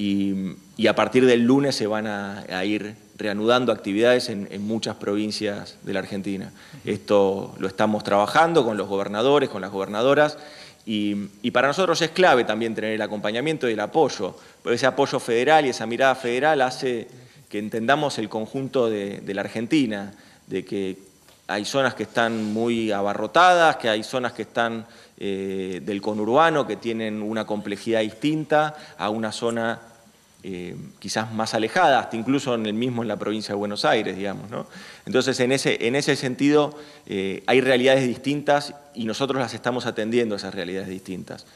Y, a partir del lunes se van a, ir reanudando actividades en, muchas provincias de la Argentina. Esto lo estamos trabajando con los gobernadores, con las gobernadoras, y, para nosotros es clave también tener el acompañamiento y el apoyo, porque ese apoyo federal y esa mirada federal hace que entendamos el conjunto de, de la Argentina, de que hay zonas que están muy abarrotadas, que hay zonas que están eh, del conurbano, que tienen una complejidad distinta a una zona eh, quizás más alejada, incluso en el mismo en la provincia de Buenos Aires, digamos. Entonces, en ese, en ese sentido, eh, hay realidades distintas y nosotros las estamos atendiendo, esas realidades distintas.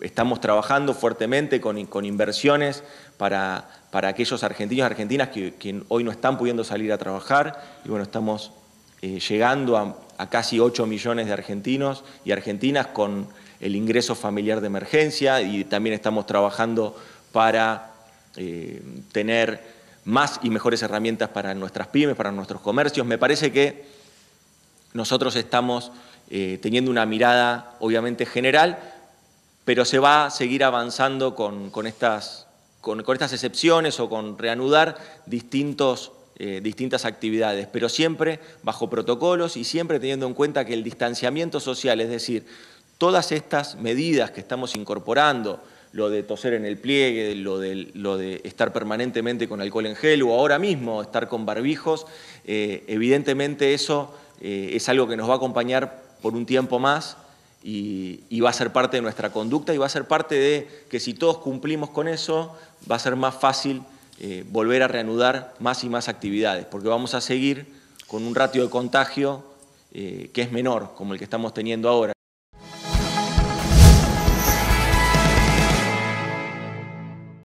estamos trabajando fuertemente con, inversiones para, para, aquellos argentinos y argentinas que, que, hoy no están pudiendo salir a trabajar y bueno, estamos eh, llegando a, casi 8 millones de argentinos y argentinas con el ingreso familiar de emergencia y también estamos trabajando para eh, tener más y mejores herramientas para nuestras pymes, para nuestros comercios. Me parece que nosotros estamos eh, teniendo una mirada obviamente general, pero se va a seguir avanzando con, estas, con, con estas excepciones o con reanudar distintos eh, distintas actividades, pero siempre bajo protocolos y siempre teniendo en cuenta que el distanciamiento social, es decir, todas estas medidas que estamos incorporando, lo de toser en el pliegue, lo de, estar permanentemente con alcohol en gel o ahora mismo estar con barbijos, eh, evidentemente eso eh, es algo que nos va a acompañar por un tiempo más y, y, va a ser parte de nuestra conducta y va a ser parte de que si todos cumplimos con eso, va a ser más fácil eh, volver a reanudar más y más actividades, porque vamos a seguir con un ratio de contagio eh, que es menor, como el que estamos teniendo ahora.